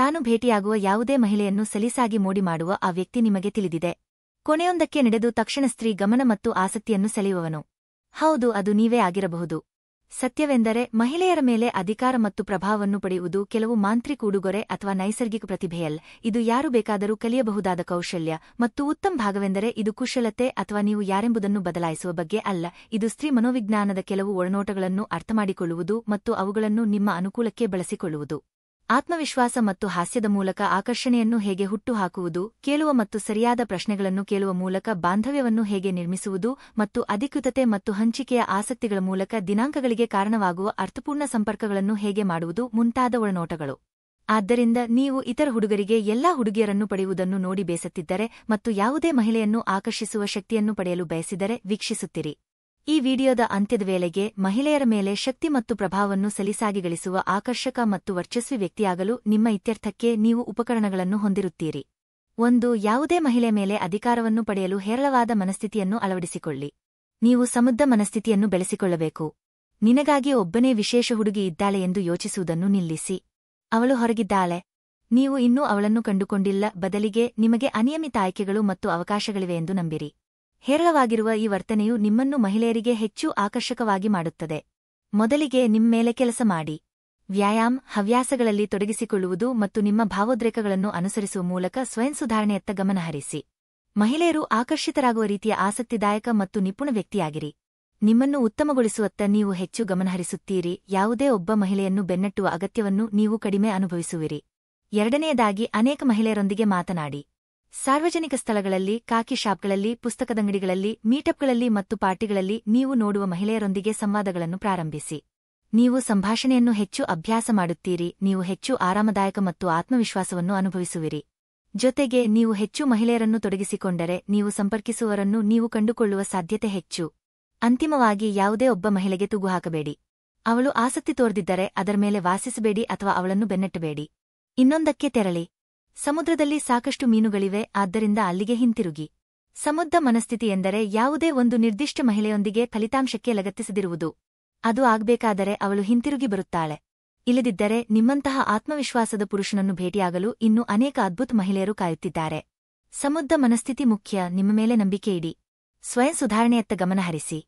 ತಾನು ಭೇಟಿಯಾಗುವ ಯಾವುದೇ ಮಹಿಳೆಯನ್ನು ಸಲೀಸಾಗಿ ಮೋಡಿ ಮಾಡುವ ಆ ವ್ಯಕ್ತಿ ನಿಮಗೆ ತಿಳಿದಿದೆ ಕೊನೆಯೊಂದಕ್ಕೆ ನಡೆದು ತಕ್ಷಣ ಸ್ತ್ರೀ ಗಮನ ಮತ್ತು ಆಸಕ್ತಿಯನ್ನು ಸೆಳೆಯುವವನು ಹೌದು ಅದು ನೀವೇ ಆಗಿರಬಹುದು ಸತ್ಯವೆಂದರೆ ಮಹಿಳೆಯರ ಮೇಲೆ ಅಧಿಕಾರ ಮತ್ತು ಪ್ರಭಾವವನ್ನು ಪಡೆಯುವುದು ಕೆಲವು ಮಾಂತ್ರಿಕ ಉಡುಗೊರೆ ಅಥವಾ ನೈಸರ್ಗಿಕ ಪ್ರತಿಭೆಯಲ್ ಇದು ಯಾರು ಬೇಕಾದರೂ ಕಲಿಯಬಹುದಾದ ಕೌಶಲ್ಯ ಮತ್ತು ಉತ್ತಮ ಭಾಗವೆಂದರೆ ಇದು ಕುಶಲತೆ ಅಥವಾ ನೀವು ಯಾರೆಂಬುದನ್ನು ಬದಲಾಯಿಸುವ ಬಗ್ಗೆ ಅಲ್ಲ ಇದು ಸ್ತ್ರೀ ಮನೋವಿಜ್ಞಾನದ ಕೆಲವು ಒಳನೋಟಗಳನ್ನು ಅರ್ಥಮಾಡಿಕೊಳ್ಳುವುದು ಮತ್ತು ಅವುಗಳನ್ನು ನಿಮ್ಮ ಅನುಕೂಲಕ್ಕೆ ಬಳಸಿಕೊಳ್ಳುವುದು ಆತ್ಮವಿಶ್ವಾಸ ಮತ್ತು ಹಾಸ್ಯದ ಮೂಲಕ ಆಕರ್ಷಣೆಯನ್ನು ಹೇಗೆ ಹುಟ್ಟುಹಾಕುವುದು ಕೇಳುವ ಮತ್ತು ಸರಿಯಾದ ಪ್ರಶ್ನೆಗಳನ್ನು ಕೇಳುವ ಮೂಲಕ ಬಾಂಧವ್ಯವನ್ನು ಹೇಗೆ ನಿರ್ಮಿಸುವುದು ಮತ್ತು ಅಧಿಕೃತತೆ ಮತ್ತು ಹಂಚಿಕೆಯ ಆಸಕ್ತಿಗಳ ಮೂಲಕ ದಿನಾಂಕಗಳಿಗೆ ಕಾರಣವಾಗುವ ಅರ್ಥಪೂರ್ಣ ಸಂಪರ್ಕಗಳನ್ನು ಹೇಗೆ ಮಾಡುವುದು ಮುಂತಾದ ಒಳನೋಟಗಳು ಆದ್ದರಿಂದ ನೀವು ಇತರ ಹುಡುಗರಿಗೆ ಎಲ್ಲಾ ಹುಡುಗಿಯರನ್ನು ಪಡೆಯುವುದನ್ನು ನೋಡಿ ಬೇಸತ್ತಿದ್ದರೆ ಮತ್ತು ಯಾವುದೇ ಮಹಿಳೆಯನ್ನು ಆಕರ್ಷಿಸುವ ಶಕ್ತಿಯನ್ನು ಪಡೆಯಲು ಬಯಸಿದರೆ ವೀಕ್ಷಿಸುತ್ತಿರಿ ಈ ವಿಡಿಯೋದ ಅಂತ್ಯದ ವೇಳೆಗೆ ಮಹಿಳೆಯರ ಮೇಲೆ ಶಕ್ತಿ ಮತ್ತು ಪ್ರಭಾವವನ್ನು ಸಲಿಸಾಗಿ ಗಳಿಸುವ ಆಕರ್ಷಕ ಮತ್ತು ವರ್ಚಸ್ವಿ ವ್ಯಕ್ತಿಯಾಗಲು ನಿಮ್ಮ ಇತ್ಯರ್ಥಕ್ಕೆ ನೀವು ಉಪಕರಣಗಳನ್ನು ಹೊಂದಿರುತ್ತೀರಿ ಒಂದು ಯಾವುದೇ ಮಹಿಳೆ ಮೇಲೆ ಅಧಿಕಾರವನ್ನು ಪಡೆಯಲು ಹೇರಳವಾದ ಮನಸ್ಥಿತಿಯನ್ನು ಅಳವಡಿಸಿಕೊಳ್ಳಿ ನೀವು ಸಮುದ್ಧ ಮನಸ್ಥಿತಿಯನ್ನು ಬೆಳೆಸಿಕೊಳ್ಳಬೇಕು ನಿನಗಾಗಿ ಒಬ್ಬನೇ ವಿಶೇಷ ಹುಡುಗಿ ಇದ್ದಾಳೆ ಎಂದು ಯೋಚಿಸುವುದನ್ನು ನಿಲ್ಲಿಸಿ ಅವಳು ಹೊರಗಿದ್ದಾಳೆ ನೀವು ಇನ್ನೂ ಅವಳನ್ನು ಕಂಡುಕೊಂಡಿಲ್ಲ ಬದಲಿಗೆ ನಿಮಗೆ ಅನಿಯಮಿತ ಆಯ್ಕೆಗಳು ಮತ್ತು ಅವಕಾಶಗಳಿವೆ ಎಂದು ನಂಬಿರಿ ಹೇರಳವಾಗಿರುವ ಈ ವರ್ತನೆಯು ನಿಮ್ಮನ್ನು ಮಹಿಳೆಯರಿಗೆ ಹೆಚ್ಚು ಆಕರ್ಷಕವಾಗಿ ಮಾಡುತ್ತದೆ ಮೊದಲಿಗೆ ನಿಮ್ಮೇಲೆ ಕೆಲಸ ಮಾಡಿ ವ್ಯಾಯಾಮ್ ಹವ್ಯಾಸಗಳಲ್ಲಿ ತೊಡಗಿಸಿಕೊಳ್ಳುವುದು ಮತ್ತು ನಿಮ್ಮ ಭಾವೋದ್ರೇಕಗಳನ್ನು ಅನುಸರಿಸುವ ಮೂಲಕ ಸ್ವಯಂ ಸುಧಾರಣೆಯತ್ತ ಗಮನಹರಿಸಿ ಮಹಿಳೆಯರು ಆಕರ್ಷಿತರಾಗುವ ರೀತಿಯ ಆಸಕ್ತಿದಾಯಕ ಮತ್ತು ನಿಪುಣ ವ್ಯಕ್ತಿಯಾಗಿರಿ ನಿಮ್ಮನ್ನು ಉತ್ತಮಗೊಳಿಸುವತ್ತ ನೀವು ಹೆಚ್ಚು ಗಮನಹರಿಸುತ್ತೀರಿ ಯಾವುದೇ ಒಬ್ಬ ಮಹಿಳೆಯನ್ನು ಬೆನ್ನಟ್ಟುವ ಅಗತ್ಯವನ್ನು ನೀವು ಕಡಿಮೆ ಅನುಭವಿಸುವಿರಿ ಎರಡನೆಯದಾಗಿ ಅನೇಕ ಮಹಿಳೆಯರೊಂದಿಗೆ ಮಾತನಾಡಿ ಸಾರ್ವಜನಿಕ ಸ್ಥಳಗಳಲ್ಲಿ ಕಾಕಿ ಶಾಪ್ಗಳಲ್ಲಿ ಪುಸ್ತಕದಂಗಡಿಗಳಲ್ಲಿ ಮೀಟಪ್ಗಳಲ್ಲಿ ಮತ್ತು ಪಾರ್ಟಿಗಳಲ್ಲಿ ನೀವು ನೋಡುವ ಮಹಿಳೆಯರೊಂದಿಗೆ ಸಂವಾದಗಳನ್ನು ಪ್ರಾರಂಭಿಸಿ ನೀವು ಸಂಭಾಷಣೆಯನ್ನು ಹೆಚ್ಚು ಅಭ್ಯಾಸ ಮಾಡುತ್ತೀರಿ ನೀವು ಹೆಚ್ಚು ಆರಾಮದಾಯಕ ಮತ್ತು ಆತ್ಮವಿಶ್ವಾಸವನ್ನು ಅನುಭವಿಸುವಿರಿ ಜೊತೆಗೆ ನೀವು ಹೆಚ್ಚು ಮಹಿಳೆಯರನ್ನು ತೊಡಗಿಸಿಕೊಂಡರೆ ನೀವು ಸಂಪರ್ಕಿಸುವವರನ್ನು ನೀವು ಕಂಡುಕೊಳ್ಳುವ ಸಾಧ್ಯತೆ ಹೆಚ್ಚು ಅಂತಿಮವಾಗಿ ಯಾವುದೇ ಒಬ್ಬ ಮಹಿಳೆಗೆ ತೂಗು ಹಾಕಬೇಡಿ ಅವಳು ಆಸಕ್ತಿ ತೋರ್ದಿದ್ದರೆ ಅದರ ಮೇಲೆ ವಾಸಿಸಬೇಡಿ ಅಥವಾ ಅವಳನ್ನು ಬೆನ್ನಟ್ಟಬೇಡಿ ಇನ್ನೊಂದಕ್ಕೆ ತೆರಳಿ ಸಮುದ್ರದಲ್ಲಿ ಸಾಕಷ್ಟು ಮೀನುಗಳಿವೆ ಆದ್ದರಿಂದ ಅಲ್ಲಿಗೆ ಹಿಂತಿರುಗಿ ಸಮುದ್ರ ಮನಸ್ಥಿತಿ ಎಂದರೆ ಯಾವುದೇ ಒಂದು ನಿರ್ದಿಷ್ಟ ಮಹಿಳೆಯೊಂದಿಗೆ ಫಲಿತಾಂಶಕ್ಕೆ ಲಗತ್ತಿಸದಿರುವುದು ಅದು ಆಗ್ಬೇಕಾದರೆ ಅವಳು ಹಿಂತಿರುಗಿ ಬರುತ್ತಾಳೆ ಇಲ್ಲದಿದ್ದರೆ ನಿಮ್ಮಂತಹ ಆತ್ಮವಿಶ್ವಾಸದ ಪುರುಷನನ್ನು ಭೇಟಿಯಾಗಲು ಇನ್ನು ಅನೇಕ ಅದ್ಭುತ ಮಹಿಳೆಯರು ಕಾಯುತ್ತಿದ್ದಾರೆ ಸಮುದ್ರ ಮನಸ್ಥಿತಿ ಮುಖ್ಯ ನಿಮ್ಮ ಮೇಲೆ ನಂಬಿಕೆಯಿಡಿ ಸ್ವಯಂ ಸುಧಾರಣೆಯತ್ತ ಗಮನಹರಿಸಿ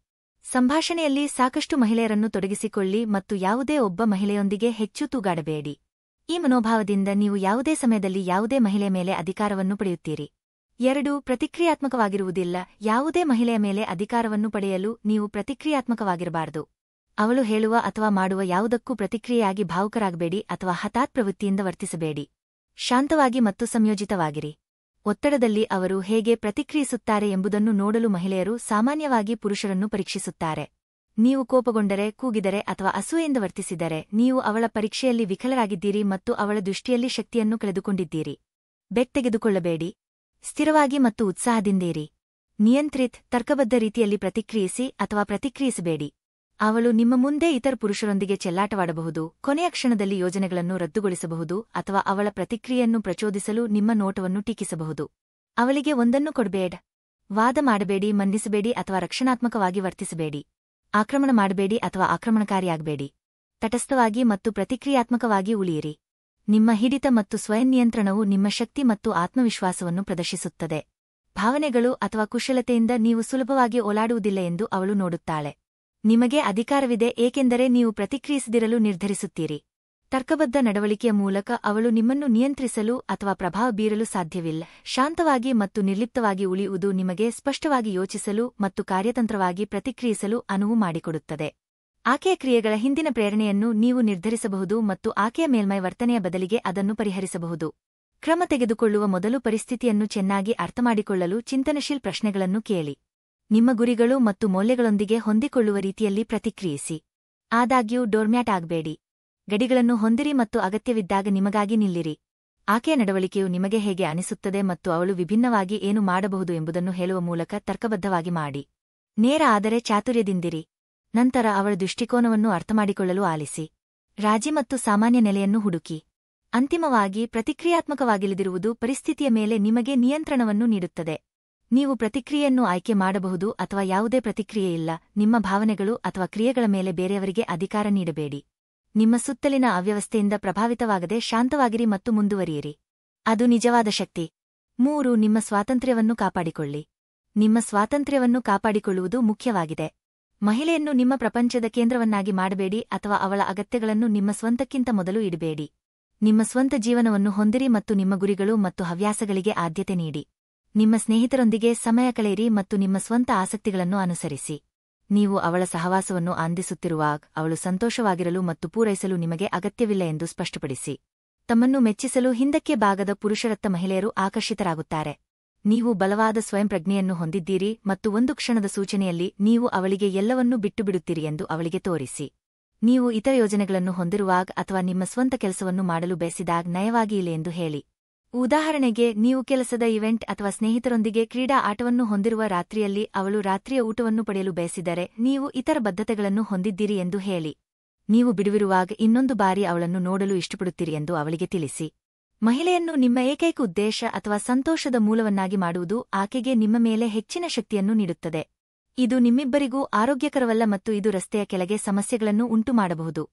ಸಂಭಾಷಣೆಯಲ್ಲಿ ಸಾಕಷ್ಟು ಮಹಿಳೆಯರನ್ನು ತೊಡಗಿಸಿಕೊಳ್ಳಿ ಮತ್ತು ಯಾವುದೇ ಒಬ್ಬ ಮಹಿಳೆಯೊಂದಿಗೆ ಹೆಚ್ಚು ತೂಗಾಡಬೇಡಿ ಈ ಮನೋಭಾವದಿಂದ ನೀವು ಯಾವುದೇ ಸಮಯದಲ್ಲಿ ಯಾವುದೇ ಮಹಿಳೆಯ ಮೇಲೆ ಅಧಿಕಾರವನ್ನು ಪಡೆಯುತ್ತೀರಿ ಎರಡು ಪ್ರತಿಕ್ರಿಯಾತ್ಮಕವಾಗಿರುವುದಿಲ್ಲ ಯಾವುದೇ ಮಹಿಳೆಯ ಮೇಲೆ ಅಧಿಕಾರವನ್ನು ಪಡೆಯಲು ನೀವು ಪ್ರತಿಕ್ರಿಯಾತ್ಮಕವಾಗಿರಬಾರದು ಅವಳು ಹೇಳುವ ಅಥವಾ ಮಾಡುವ ಯಾವುದಕ್ಕೂ ಪ್ರತಿಕ್ರಿಯೆಯಾಗಿ ಭಾವುಕರಾಗಬೇಡಿ ಅಥವಾ ಹಠಾತ್ ಪ್ರವೃತ್ತಿಯಿಂದ ವರ್ತಿಸಬೇಡಿ ಶಾಂತವಾಗಿ ಮತ್ತು ಸಂಯೋಜಿತವಾಗಿರಿ ಒತ್ತಡದಲ್ಲಿ ಅವರು ಹೇಗೆ ಪ್ರತಿಕ್ರಿಯಿಸುತ್ತಾರೆ ಎಂಬುದನ್ನು ನೋಡಲು ಮಹಿಳೆಯರು ಸಾಮಾನ್ಯವಾಗಿ ಪುರುಷರನ್ನು ಪರೀಕ್ಷಿಸುತ್ತಾರೆ ನೀವು ಕೋಪಗೊಂಡರೆ ಕೂಗಿದರೆ ಅಥವಾ ಅಸೂಯೆಂದು ವರ್ತಿಸಿದರೆ ನೀವು ಅವಳ ಪರೀಕ್ಷೆಯಲ್ಲಿ ವಿಫಲರಾಗಿದ್ದೀರಿ ಮತ್ತು ಅವಳ ದೃಷ್ಟಿಯಲ್ಲಿ ಶಕ್ತಿಯನ್ನು ಕಳೆದುಕೊಂಡಿದ್ದೀರಿ ಬೆಟ್ಟೆಗೆದುಕೊಳ್ಳಬೇಡಿ ಸ್ಥಿರವಾಗಿ ಮತ್ತು ಉತ್ಸಾಹದಿಂದೀರಿ ನಿಯಂತ್ರಿತ್ ತರ್ಕಬದ್ಧ ರೀತಿಯಲ್ಲಿ ಪ್ರತಿಕ್ರಿಯಿಸಿ ಅಥವಾ ಪ್ರತಿಕ್ರಿಯಿಸಬೇಡಿ ಅವಳು ನಿಮ್ಮ ಮುಂದೆ ಇತರ ಪುರುಷರೊಂದಿಗೆ ಚೆಲ್ಲಾಟವಾಡಬಹುದು ಕೊನೆಯ ಕ್ಷಣದಲ್ಲಿ ಯೋಜನೆಗಳನ್ನು ರದ್ದುಗೊಳಿಸಬಹುದು ಅಥವಾ ಅವಳ ಪ್ರತಿಕ್ರಿಯೆಯನ್ನು ಪ್ರಚೋದಿಸಲು ನಿಮ್ಮ ನೋಟವನ್ನು ಟೀಕಿಸಬಹುದು ಅವಳಿಗೆ ಒಂದನ್ನು ಕೊಡಬೇಡ ವಾದ ಮಾಡಬೇಡಿ ಮನ್ನಿಸಬೇಡಿ ಅಥವಾ ರಕ್ಷಣಾತ್ಮಕವಾಗಿ ವರ್ತಿಸಬೇಡಿ ಆಕ್ರಮಣ ಮಾಡಬೇಡಿ ಅಥವಾ ಆಕ್ರಮಣಕಾರಿಯಾಗಬೇಡಿ ತಟಸ್ಥವಾಗಿ ಮತ್ತು ಪ್ರತಿಕ್ರಿಯಾತ್ಮಕವಾಗಿ ಉಳಿಯಿರಿ ನಿಮ್ಮ ಹಿಡಿತ ಮತ್ತು ಸ್ವಯಂ ನಿಯಂತ್ರಣವು ನಿಮ್ಮ ಶಕ್ತಿ ಮತ್ತು ಆತ್ಮವಿಶ್ವಾಸವನ್ನು ಪ್ರದರ್ಶಿಸುತ್ತದೆ ಭಾವನೆಗಳು ಅಥವಾ ಕುಶಲತೆಯಿಂದ ನೀವು ಸುಲಭವಾಗಿ ಓಲಾಡುವುದಿಲ್ಲ ಎಂದು ಅವಳು ನೋಡುತ್ತಾಳೆ ನಿಮಗೆ ಅಧಿಕಾರವಿದೆ ಏಕೆಂದರೆ ನೀವು ಪ್ರತಿಕ್ರಿಯಿಸದಿರಲು ನಿರ್ಧರಿಸುತ್ತೀರಿ ತರ್ಕಬದ್ಧ ನಡವಳಿಕೆಯ ಮೂಲಕ ಅವಳು ನಿಮ್ಮನ್ನು ನಿಯಂತ್ರಿಸಲು ಅಥವಾ ಪ್ರಭಾವ ಬೀರಲು ಸಾಧ್ಯವಿಲ್ಲ ಶಾಂತವಾಗಿ ಮತ್ತು ನಿರ್ಲಿಪ್ತವಾಗಿ ಉಳಿಯುವುದು ನಿಮಗೆ ಸ್ಪಷ್ಟವಾಗಿ ಯೋಚಿಸಲು ಮತ್ತು ಕಾರ್ಯತಂತ್ರವಾಗಿ ಪ್ರತಿಕ್ರಿಯಿಸಲು ಅನುವು ಮಾಡಿಕೊಡುತ್ತದೆ ಆಕೆಯ ಕ್ರಿಯೆಗಳ ಹಿಂದಿನ ಪ್ರೇರಣೆಯನ್ನು ನೀವು ನಿರ್ಧರಿಸಬಹುದು ಮತ್ತು ಆಕೆಯ ಮೇಲ್ಮೈ ವರ್ತನೆಯ ಬದಲಿಗೆ ಅದನ್ನು ಪರಿಹರಿಸಬಹುದು ಕ್ರಮ ತೆಗೆದುಕೊಳ್ಳುವ ಮೊದಲು ಪರಿಸ್ಥಿತಿಯನ್ನು ಚೆನ್ನಾಗಿ ಅರ್ಥಮಾಡಿಕೊಳ್ಳಲು ಚಿಂತನಶೀಲ್ ಪ್ರಶ್ನೆಗಳನ್ನು ಕೇಳಿ ನಿಮ್ಮ ಗುರಿಗಳು ಮತ್ತು ಮೌಲ್ಯಗಳೊಂದಿಗೆ ಹೊಂದಿಕೊಳ್ಳುವ ರೀತಿಯಲ್ಲಿ ಪ್ರತಿಕ್ರಿಯಿಸಿ ಆದಾಗ್ಯೂ ಡೋರ್ಮ್ಯಾಟ್ ಆಗಬೇಡಿ ಗಡಿಗಳನ್ನು ಹೊಂದಿರಿ ಮತ್ತು ಅಗತ್ಯವಿದ್ದಾಗ ನಿಮಗಾಗಿ ನಿಲ್ಲಿರಿ ಆಕೆಯ ನಡವಳಿಕೆಯು ನಿಮಗೆ ಹೇಗೆ ಅನಿಸುತ್ತದೆ ಮತ್ತು ಅವಳು ವಿಭಿನ್ನವಾಗಿ ಏನು ಮಾಡಬಹುದು ಎಂಬುದನ್ನು ಹೇಳುವ ಮೂಲಕ ತರ್ಕಬದ್ಧವಾಗಿ ಮಾಡಿ ನೇರ ಆದರೆ ಚಾತುರ್ಯದಿಂದಿರಿ ನಂತರ ಅವಳ ದೃಷ್ಟಿಕೋನವನ್ನು ಅರ್ಥಮಾಡಿಕೊಳ್ಳಲು ಆಲಿಸಿ ರಾಜಿ ಮತ್ತು ಸಾಮಾನ್ಯ ನೆಲೆಯನ್ನು ಹುಡುಕಿ ಅಂತಿಮವಾಗಿ ಪ್ರತಿಕ್ರಿಯಾತ್ಮಕವಾಗಿಲ್ಲದಿರುವುದು ಪರಿಸ್ಥಿತಿಯ ಮೇಲೆ ನಿಮಗೆ ನಿಯಂತ್ರಣವನ್ನು ನೀಡುತ್ತದೆ ನೀವು ಪ್ರತಿಕ್ರಿಯೆಯನ್ನು ಆಯ್ಕೆ ಮಾಡಬಹುದು ಅಥವಾ ಯಾವುದೇ ಪ್ರತಿಕ್ರಿಯೆಯಿಲ್ಲ ನಿಮ್ಮ ಭಾವನೆಗಳು ಅಥವಾ ಕ್ರಿಯೆಗಳ ಮೇಲೆ ಬೇರೆಯವರಿಗೆ ಅಧಿಕಾರ ನೀಡಬೇಡಿ ನಿಮ್ಮ ಸುತ್ತಲಿನ ಅವ್ಯವಸ್ಥೆಯಿಂದ ಪ್ರಭಾವಿತವಾಗದೆ ಶಾಂತವಾಗಿರಿ ಮತ್ತು ಮುಂದುವರಿಯಿರಿ ಅದು ನಿಜವಾದ ಶಕ್ತಿ ಮೂರು ನಿಮ್ಮ ಸ್ವಾತಂತ್ರ್ಯವನ್ನು ಕಾಪಾಡಿಕೊಳ್ಳಿ ನಿಮ್ಮ ಸ್ವಾತಂತ್ರ್ಯವನ್ನು ಕಾಪಾಡಿಕೊಳ್ಳುವುದು ಮುಖ್ಯವಾಗಿದೆ ಮಹಿಳೆಯನ್ನು ನಿಮ್ಮ ಪ್ರಪಂಚದ ಕೇಂದ್ರವನ್ನಾಗಿ ಮಾಡಬೇಡಿ ಅಥವಾ ಅವಳ ಅಗತ್ಯಗಳನ್ನು ನಿಮ್ಮ ಸ್ವಂತಕ್ಕಿಂತ ಮೊದಲು ಇಡಬೇಡಿ ನಿಮ್ಮ ಸ್ವಂತ ಜೀವನವನ್ನು ಹೊಂದಿರಿ ಮತ್ತು ನಿಮ್ಮ ಗುರಿಗಳು ಮತ್ತು ಹವ್ಯಾಸಗಳಿಗೆ ಆದ್ಯತೆ ನೀಡಿ ನಿಮ್ಮ ಸ್ನೇಹಿತರೊಂದಿಗೆ ಸಮಯ ಕಳೆಯಿರಿ ಮತ್ತು ನಿಮ್ಮ ಸ್ವಂತ ಆಸಕ್ತಿಗಳನ್ನು ಅನುಸರಿಸಿ ನೀವು ಅವಳ ಸಹವಾಸವನ್ನು ಆಂದಿಸುತ್ತಿರುವಾಗ ಅವಳು ಸಂತೋಷವಾಗಿರಲು ಮತ್ತು ಪೂರೈಸಲು ನಿಮಗೆ ಅಗತ್ಯವಿಲ್ಲ ಎಂದು ಸ್ಪಷ್ಟಪಡಿಸಿ ತಮ್ಮನ್ನು ಮೆಚ್ಚಿಸಲು ಹಿಂದಕ್ಕೆ ಭಾಗದ ಪುರುಷರತ್ತ ಮಹಿಳೆಯರು ಆಕರ್ಷಿತರಾಗುತ್ತಾರೆ ನೀವು ಬಲವಾದ ಸ್ವಯಂಪ್ರಜ್ಞೆಯನ್ನು ಹೊಂದಿದ್ದೀರಿ ಮತ್ತು ಒಂದು ಕ್ಷಣದ ಸೂಚನೆಯಲ್ಲಿ ನೀವು ಅವಳಿಗೆ ಎಲ್ಲವನ್ನೂ ಬಿಟ್ಟುಬಿಡುತ್ತೀರಿ ಎಂದು ಅವಳಿಗೆ ತೋರಿಸಿ ನೀವು ಇತರ ಯೋಜನೆಗಳನ್ನು ಹೊಂದಿರುವಾಗ ಅಥವಾ ನಿಮ್ಮ ಸ್ವಂತ ಕೆಲಸವನ್ನು ಮಾಡಲು ಬಯಸಿದಾಗ ನಯವಾಗಿ ಇಲ್ಲ ಎಂದು ಹೇಳಿ ಉದಾಹರಣೆಗೆ ನೀವು ಕೆಲಸದ ಇವೆಂಟ್ ಅಥವಾ ಸ್ನೇಹಿತರೊಂದಿಗೆ ಕ್ರೀಡಾ ಆಟವನ್ನು ಹೊಂದಿರುವ ರಾತ್ರಿಯಲ್ಲಿ ಅವಳು ರಾತ್ರಿಯ ಊಟವನ್ನು ಪಡೆಯಲು ಬಯಸಿದರೆ ನೀವು ಇತರ ಬದ್ಧತೆಗಳನ್ನು ಹೊಂದಿದ್ದೀರಿ ಎಂದು ಹೇಳಿ ನೀವು ಬಿಡುವಿರುವಾಗ ಇನ್ನೊಂದು ಬಾರಿ ಅವಳನ್ನು ನೋಡಲು ಇಷ್ಟಪಡುತ್ತೀರಿ ಎಂದು ಅವಳಿಗೆ ತಿಳಿಸಿ ಮಹಿಳೆಯನ್ನು ನಿಮ್ಮ ಏಕೈಕ ಉದ್ದೇಶ ಅಥವಾ ಸಂತೋಷದ ಮೂಲವನ್ನಾಗಿ ಮಾಡುವುದು ಆಕೆಗೆ ನಿಮ್ಮ ಮೇಲೆ ಹೆಚ್ಚಿನ ಶಕ್ತಿಯನ್ನು ನೀಡುತ್ತದೆ ಇದು ನಿಮ್ಮಿಬ್ಬರಿಗೂ ಆರೋಗ್ಯಕರವಲ್ಲ ಮತ್ತು ಇದು ರಸ್ತೆಯ ಕೆಳಗೆ ಸಮಸ್ಯೆಗಳನ್ನು ಉಂಟುಮಾಡಬಹುದು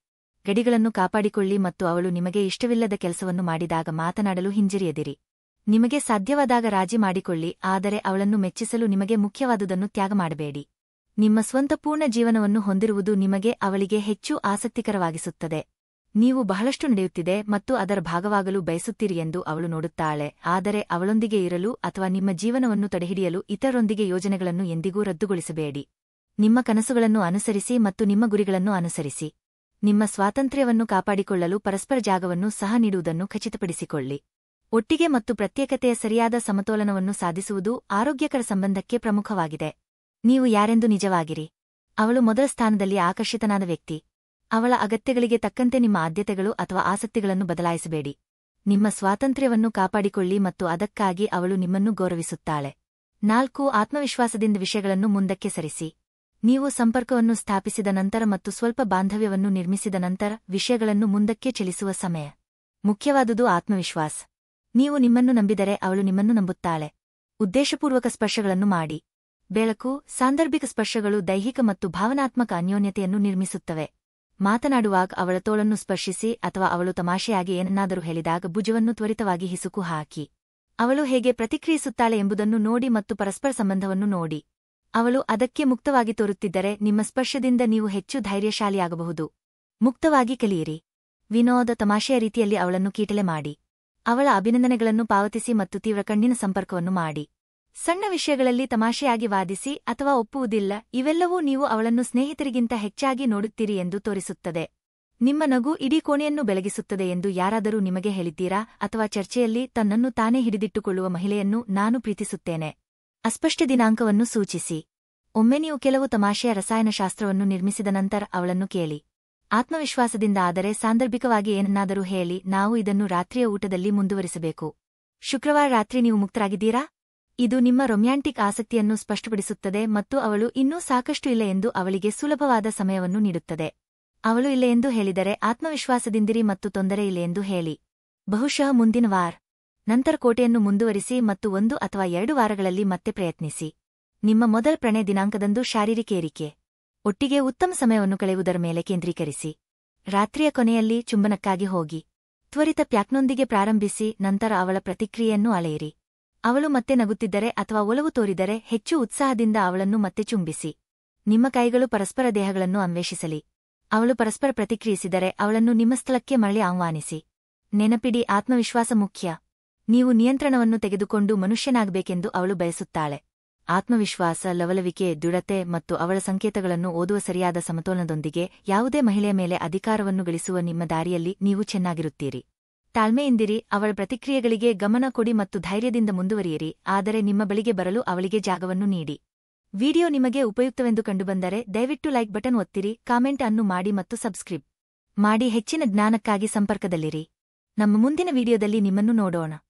ಗಡಿಗಳನ್ನು ಕಾಪಾಡಿಕೊಳ್ಳಿ ಮತ್ತು ಅವಳು ನಿಮಗೆ ಇಷ್ಟವಿಲ್ಲದ ಕೆಲಸವನ್ನು ಮಾಡಿದಾಗ ಮಾತನಾಡಲು ಹಿಂಜರಿಯದಿರಿ ನಿಮಗೆ ಸಾಧ್ಯವಾದಾಗ ರಾಜಿ ಮಾಡಿಕೊಳ್ಳಿ ಆದರೆ ಅವಳನ್ನು ಮೆಚ್ಚಿಸಲು ನಿಮಗೆ ಮುಖ್ಯವಾದುದನ್ನು ತ್ಯಾಗ ಮಾಡಬೇಡಿ ನಿಮ್ಮ ಸ್ವಂತ ಪೂರ್ಣ ಜೀವನವನ್ನು ಹೊಂದಿರುವುದು ನಿಮಗೆ ಅವಳಿಗೆ ಹೆಚ್ಚು ಆಸಕ್ತಿಕರವಾಗಿಸುತ್ತದೆ ನೀವು ಬಹಳಷ್ಟು ನಡೆಯುತ್ತಿದೆ ಮತ್ತು ಅದರ ಭಾಗವಾಗಲು ಬಯಸುತ್ತೀರಿ ಎಂದು ಅವಳು ನೋಡುತ್ತಾಳೆ ಆದರೆ ಅವಳೊಂದಿಗೆ ಇರಲು ಅಥವಾ ನಿಮ್ಮ ಜೀವನವನ್ನು ತಡೆಹಿಡಿಯಲು ಇತರರೊಂದಿಗೆ ಯೋಜನೆಗಳನ್ನು ಎಂದಿಗೂ ರದ್ದುಗೊಳಿಸಬೇಡಿ ನಿಮ್ಮ ಕನಸುಗಳನ್ನು ಅನುಸರಿಸಿ ಮತ್ತು ನಿಮ್ಮ ಗುರಿಗಳನ್ನು ಅನುಸರಿಸಿ ನಿಮ್ಮ ಸ್ವಾತಂತ್ರ್ಯವನ್ನು ಕಾಪಾಡಿಕೊಳ್ಳಲು ಪರಸ್ಪರ ಜಾಗವನ್ನು ಸಹ ನೀಡುವುದನ್ನು ಖಚಿತಪಡಿಸಿಕೊಳ್ಳಿ ಒಟ್ಟಿಗೆ ಮತ್ತು ಪ್ರತ್ಯೇಕತೆಯ ಸರಿಯಾದ ಸಮತೋಲನವನ್ನು ಸಾಧಿಸುವುದು ಆರೋಗ್ಯಕರ ಸಂಬಂಧಕ್ಕೆ ಪ್ರಮುಖವಾಗಿದೆ ನೀವು ಯಾರೆಂದು ನಿಜವಾಗಿರಿ ಅವಳು ಮೊದಲ ಸ್ಥಾನದಲ್ಲಿ ಆಕರ್ಷಿತನಾದ ವ್ಯಕ್ತಿ ಅವಳ ಅಗತ್ಯಗಳಿಗೆ ತಕ್ಕಂತೆ ನಿಮ್ಮ ಆದ್ಯತೆಗಳು ಅಥವಾ ಆಸಕ್ತಿಗಳನ್ನು ಬದಲಾಯಿಸಬೇಡಿ ನಿಮ್ಮ ಸ್ವಾತಂತ್ರ್ಯವನ್ನು ಕಾಪಾಡಿಕೊಳ್ಳಿ ಮತ್ತು ಅದಕ್ಕಾಗಿ ಅವಳು ನಿಮ್ಮನ್ನು ಗೌರವಿಸುತ್ತಾಳೆ ನಾಲ್ಕು ಆತ್ಮವಿಶ್ವಾಸದಿಂದ ವಿಷಯಗಳನ್ನು ಮುಂದಕ್ಕೆ ಸರಿಸಿ ನೀವು ಸಂಪರ್ಕವನ್ನು ಸ್ಥಾಪಿಸಿದ ನಂತರ ಮತ್ತು ಸ್ವಲ್ಪ ಬಾಂಧವ್ಯವನ್ನು ನಿರ್ಮಿಸಿದ ನಂತರ ವಿಷಯಗಳನ್ನು ಮುಂದಕ್ಕೆ ಚಲಿಸುವ ಸಮಯ ಮುಖ್ಯವಾದುದು ಆತ್ಮವಿಶ್ವಾಸ ನೀವು ನಿಮ್ಮನ್ನು ನಂಬಿದರೆ ಅವಳು ನಿಮ್ಮನ್ನು ನಂಬುತ್ತಾಳೆ ಉದ್ದೇಶಪೂರ್ವಕ ಸ್ಪರ್ಶಗಳನ್ನು ಮಾಡಿ ಬೆಳಕು ಸಾಂದರ್ಭಿಕ ಸ್ಪರ್ಶಗಳು ದೈಹಿಕ ಮತ್ತು ಭಾವನಾತ್ಮಕ ಅನ್ಯೋನ್ಯತೆಯನ್ನು ನಿರ್ಮಿಸುತ್ತವೆ ಮಾತನಾಡುವಾಗ ಅವಳ ತೋಳನ್ನು ಸ್ಪರ್ಶಿಸಿ ಅಥವಾ ಅವಳು ತಮಾಷೆಯಾಗಿ ಏನನ್ನಾದರೂ ಹೇಳಿದಾಗ ಭುಜವನ್ನು ತ್ವರಿತವಾಗಿ ಹಿಸುಕು ಹಾಕಿ ಅವಳು ಹೇಗೆ ಪ್ರತಿಕ್ರಿಯಿಸುತ್ತಾಳೆ ಎಂಬುದನ್ನು ನೋಡಿ ಮತ್ತು ಪರಸ್ಪರ ಸಂಬಂಧವನ್ನು ನೋಡಿ ಅವಳು ಅದಕ್ಕೆ ಮುಕ್ತವಾಗಿ ತೋರುತ್ತಿದ್ದರೆ ನಿಮ್ಮ ಸ್ಪರ್ಶದಿಂದ ನೀವು ಹೆಚ್ಚು ಧೈರ್ಯಶಾಲಿಯಾಗಬಹುದು ಮುಕ್ತವಾಗಿ ಕಲಿಯಿರಿ ವಿನೋದ ತಮಾಷೆಯ ರೀತಿಯಲ್ಲಿ ಅವಳನ್ನು ಕೀಟಲೆ ಮಾಡಿ ಅವಳ ಅಭಿನಂದನೆಗಳನ್ನು ಪಾವತಿಸಿ ಮತ್ತು ತೀವ್ರ ಕಣ್ಣಿನ ಸಂಪರ್ಕವನ್ನು ಮಾಡಿ ಸಣ್ಣ ವಿಷಯಗಳಲ್ಲಿ ತಮಾಷೆಯಾಗಿ ವಾದಿಸಿ ಅಥವಾ ಒಪ್ಪುವುದಿಲ್ಲ ಇವೆಲ್ಲವೂ ನೀವು ಅವಳನ್ನು ಸ್ನೇಹಿತರಿಗಿಂತ ಹೆಚ್ಚಾಗಿ ನೋಡುತ್ತೀರಿ ಎಂದು ತೋರಿಸುತ್ತದೆ ನಿಮ್ಮ ನಗು ಇಡೀ ಕೋಣೆಯನ್ನು ಬೆಳಗಿಸುತ್ತದೆ ಎಂದು ಯಾರಾದರೂ ನಿಮಗೆ ಹೇಳಿದ್ದೀರಾ ಅಥವಾ ಚರ್ಚೆಯಲ್ಲಿ ತನ್ನನ್ನು ತಾನೇ ಹಿಡಿದಿಟ್ಟುಕೊಳ್ಳುವ ಮಹಿಳೆಯನ್ನು ನಾನು ಪ್ರೀತಿಸುತ್ತೇನೆ ಅಸ್ಪಷ್ಟ ದಿನಾಂಕವನ್ನು ಸೂಚಿಸಿ ಒಮ್ಮೆ ನೀವು ಕೆಲವು ತಮಾಷೆಯ ರಸಾಯನಶಾಸ್ತ್ರವನ್ನು ನಿರ್ಮಿಸಿದ ನಂತರ ಅವಳನ್ನು ಕೇಳಿ ಆತ್ಮವಿಶ್ವಾಸದಿಂದ ಆದರೆ ಸಾಂದರ್ಭಿಕವಾಗಿ ಏನನ್ನಾದರೂ ಹೇಳಿ ನಾವು ಇದನ್ನು ರಾತ್ರಿಯ ಊಟದಲ್ಲಿ ಮುಂದುವರಿಸಬೇಕು ಶುಕ್ರವಾರ ರಾತ್ರಿ ನೀವು ಮುಕ್ತರಾಗಿದ್ದೀರಾ ಇದು ನಿಮ್ಮ ರೊಮ್ಯಾಂಟಿಕ್ ಆಸಕ್ತಿಯನ್ನು ಸ್ಪಷ್ಟಪಡಿಸುತ್ತದೆ ಮತ್ತು ಅವಳು ಇನ್ನೂ ಸಾಕಷ್ಟು ಇಲ್ಲ ಎಂದು ಅವಳಿಗೆ ಸುಲಭವಾದ ಸಮಯವನ್ನು ನೀಡುತ್ತದೆ ಅವಳು ಇಲ್ಲ ಎಂದು ಹೇಳಿದರೆ ಆತ್ಮವಿಶ್ವಾಸದಿಂದಿರಿ ಮತ್ತು ತೊಂದರೆ ಇಲ್ಲ ಎಂದು ಹೇಳಿ ಬಹುಶಃ ಮುಂದಿನ ವಾರ್ ನಂತರ ಕೋಟೆಯನ್ನು ಮುಂದುವರಿಸಿ ಮತ್ತು ಒಂದು ಅಥವಾ ಎರಡು ವಾರಗಳಲ್ಲಿ ಮತ್ತೆ ಪ್ರಯತ್ನಿಸಿ ನಿಮ್ಮ ಮೊದಲ ಪ್ರಣಯ ದಿನಾಂಕದಂದು ಶಾರೀರಿಕ ಏರಿಕೆ ಒಟ್ಟಿಗೆ ಉತ್ತಮ ಸಮಯವನ್ನು ಕಳೆಯುವುದರ ಮೇಲೆ ಕೇಂದ್ರೀಕರಿಸಿ ರಾತ್ರಿಯ ಕೊನೆಯಲ್ಲಿ ಚುಂಬನಕ್ಕಾಗಿ ಹೋಗಿ ತ್ವರಿತ ಪ್ಯಾಕ್ನೊಂದಿಗೆ ಪ್ರಾರಂಭಿಸಿ ನಂತರ ಅವಳ ಪ್ರತಿಕ್ರಿಯೆಯನ್ನು ಅಳೆಯಿರಿ ಅವಳು ಮತ್ತೆ ನಗುತ್ತಿದ್ದರೆ ಅಥವಾ ಒಲವು ತೋರಿದರೆ ಹೆಚ್ಚು ಉತ್ಸಾಹದಿಂದ ಅವಳನ್ನು ಮತ್ತೆ ಚುಂಬಿಸಿ ನಿಮ್ಮ ಕೈಗಳು ಪರಸ್ಪರ ದೇಹಗಳನ್ನು ಅನ್ವೇಷಿಸಲಿ ಅವಳು ಪರಸ್ಪರ ಪ್ರತಿಕ್ರಿಯಿಸಿದರೆ ಅವಳನ್ನು ನಿಮ್ಮ ಸ್ಥಳಕ್ಕೆ ಮರಳಿ ಆಹ್ವಾನಿಸಿ ನೆನಪಿಡಿ ಆತ್ಮವಿಶ್ವಾಸ ಮುಖ್ಯ ನೀವು ನಿಯಂತ್ರಣವನ್ನು ತೆಗೆದುಕೊಂಡು ಮನುಷ್ಯನಾಗಬೇಕೆಂದು ಅವಳು ಬಯಸುತ್ತಾಳೆ ಆತ್ಮವಿಶ್ವಾಸ ಲವಲವಿಕೆ ದೃಢತೆ ಮತ್ತು ಅವಳ ಸಂಕೇತಗಳನ್ನು ಓದುವ ಸರಿಯಾದ ಸಮತೋಲನದೊಂದಿಗೆ ಯಾವುದೇ ಮಹಿಳೆಯ ಮೇಲೆ ಅಧಿಕಾರವನ್ನು ಗಳಿಸುವ ನಿಮ್ಮ ದಾರಿಯಲ್ಲಿ ನೀವು ಚೆನ್ನಾಗಿರುತ್ತೀರಿ ತಾಳ್ಮೆಯಿಂದಿರಿ ಅವಳ ಪ್ರತಿಕ್ರಿಯೆಗಳಿಗೆ ಗಮನ ಕೊಡಿ ಮತ್ತು ಧೈರ್ಯದಿಂದ ಮುಂದುವರಿಯಿರಿ ಆದರೆ ನಿಮ್ಮ ಬಳಿಗೆ ಬರಲು ಅವಳಿಗೆ ಜಾಗವನ್ನು ನೀಡಿ ವಿಡಿಯೋ ನಿಮಗೆ ಉಪಯುಕ್ತವೆಂದು ಕಂಡುಬಂದರೆ ದಯವಿಟ್ಟು ಲೈಕ್ ಬಟನ್ ಒತ್ತಿರಿ ಕಾಮೆಂಟ್ ಅನ್ನು ಮಾಡಿ ಮತ್ತು ಸಬ್ಸ್ಕ್ರಿಬ್ ಮಾಡಿ ಹೆಚ್ಚಿನ ಜ್ಞಾನಕ್ಕಾಗಿ ಸಂಪರ್ಕದಲ್ಲಿರಿ ನಮ್ಮ ಮುಂದಿನ ವಿಡಿಯೋದಲ್ಲಿ ನಿಮ್ಮನ್ನು ನೋಡೋಣ